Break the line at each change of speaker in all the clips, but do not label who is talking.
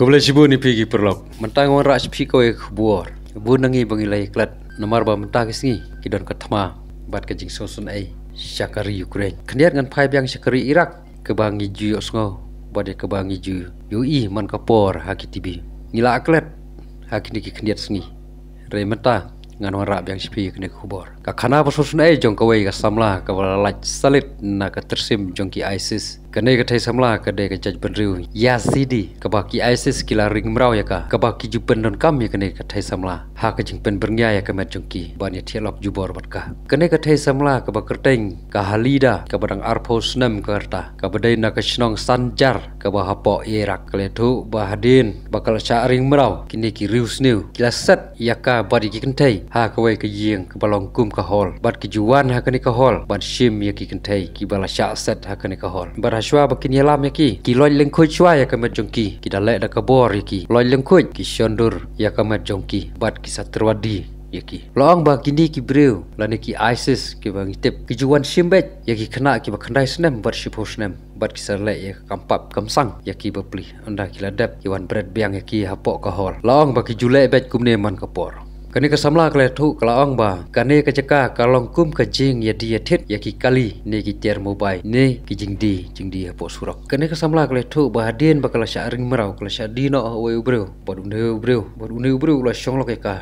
Kembali cibu ni pergi perlok. Mentang orang rakyat pergi kau yang eh, kebuar. Bu nangi bangi lagi kelat. Nomor bawa mentah ke sini. Kedon ketama. Bat ke jing sosun ay. Syakari Ukraine. Kendiat dengan pahib yang syakari Irak. Kebangi ju yuk sengau. Bada kebangi ju. Yui man kapor haki tibi. Ngila aklet. Haki niki kenyat sini. Rai mentah. Ngan orang rakyat yang syakari kena kebuar. Kakana pasosun ay. Jong kawai kasamlah. Kawala lach salit. Naka tersim jongki ISIS. Kena ke tai samla ke de ke jaj benriu. Ya sidi ke baki ISIS kila ring mrau ya ka. kebaki baki dan pendon kam ya kena ke tai samla. Ha ke jing bernya ya ke macungki. Ban ya tielok ju bor ka. Kena ke tai samla ke ba kerteng ke halida ke badang arpo snem ke harta. Ke badai ke snong sanjar ke ba irak ke bahadin bakal sya ring mrau. Kini ki riu snew. Kila set ya ka ba di kentai. Ha kewe wei ke yeng ke balong kum ke hol. Bat ke juan ha kene ke hol. bad shim ya ki kentai ki bala set ha kene ke hol. Bat าชัวบกินยาลามยากีกีลอยเลงคุยชัวยากมาจงกีกีดัลเล่ดักบัวยากีลอยเลงคุยกีชอนดูร์ยากมาจงกีบัดกีสัตรวดียากีลองบางกินดีกีบริวลานกีไอซิสกีบางอิติบกีจวนชิมเบจยากีขณะกีบขณะสเนมบัดชิพอสเนมบัดกีสัตรเล่ยากคำปับคำสั่งยากีบัปลีอันดากีลาเดบยวันเบรดเบียงยากีฮับปอกกอฮอลลองบางกีจุเล่เบจกุมเนมันกับปอร์กันนี้ก็สำลักแลทุกละอองบากันนี้ก็จะกล้ากะลองกุ้มกะจิงยาดีเทิดยากิกาลีเนกิเตียร์โมบายเนกิจิงดีจิงดีฮะปอสุรกกันนี้ก็สำลักแลทุบาดีนบากละชาริงมราวกละชาดีนอไว้อุบริวปอดุเนอุบริวปอดุเนอุบริวละชงลกเอกา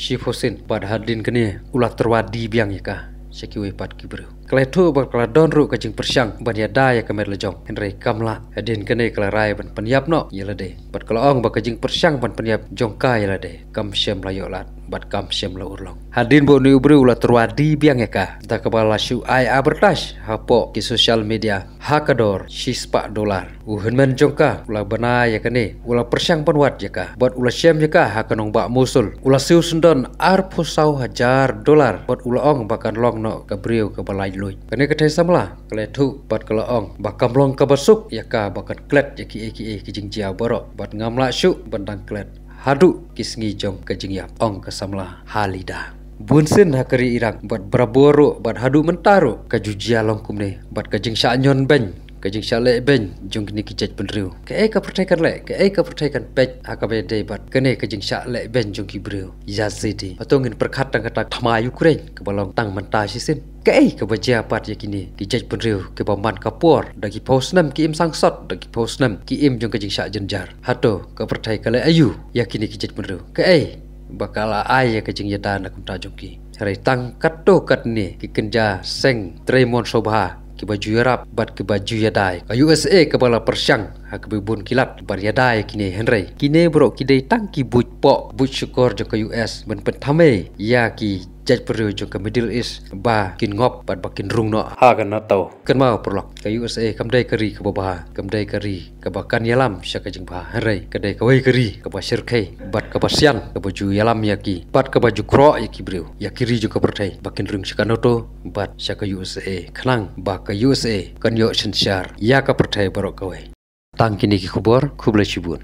ชิฟอสินปาดฮาดินกันนี้อุลัตรวาดีบียงเอกาเชคิวิปัดกิบริว kletu ban kala don ru kajing persyang ban ya ya kamer lejong henre kamla edin kene kala rai ban penyap no yela de bat kala ong ba kajing persyang ban penyap jongka yela de kam syem layo lat lah, bat kam syem la urlong hadin bo ni ubru la terwadi biang eka ta kepala syu ai abertas hapo ki social media hakador shispa dolar uhen men jongka ulah bena ya kene ulah persyang ban wat jeka bat ula syem jeka hakanong ba musul ulah siu sendon arpo sau hajar dolar bat ulah ong bakan long no kabriu kebala ลยกันนี้ก็เทสซ้ำละกันเลยทุบัดกละอองบัดกำลองกับสุกยากาบัดกันเกล็ดยากีเอคีเอคิจิงเจียวบรอบัดงามละชุบันดังเกล็ด hadu kisngi jong ke jingyap ong ke samla halida bunsin hakari irak bat braboro bat hadu mentaro ke jujia longkum ne bat ke jingsha nyon ben ke jingsha le ben jong ni ki jet benriu ke e ka protekan le ke e ka protekan pet hakabe de bat ke ne ke jingsha le ben jong ki briu yazidi atongin perkhat tang kata thamayu kureng ke balong tang menta sisin Kei ke baja pat ye kini di jaj pendriu ke paman kapur dagi posnam ki im sangsot dagi posnam ki im jong kajing sa jenjar hato ke pertai kala ayu ya kini eh, ya ya ki jaj pendriu kei bakala ay ye kajing yata nak kumta jong ki rai tang katto kat ni ki kenja seng tremon sobha ki baju yarap bat ki baju yadai ka USA ke bala persyang ha ke bibun kilat bar yadai kini henry kini bro kidai tang ki buj pok buj syukur ke US ben pentame ya ki jaj perlu jong ka middle east ba kin ngop bat ba kin rung no ha ka na to kan ma por lok usa kam day kari ke ba ba kam dai kari ka ba kan yalam sha ka jing ba rai ka dai ka wai kari ka ba shir khai bat ka ba sian ka ju yalam yaki ki bat ka ba ju kro yaki ki bru ya ki ya ri ju ka rung sha ka no to bat sha usa Kenang bah ke usa kan yo shin ya ke per baru kawai. ro ka wai tang kini ki khubor khubla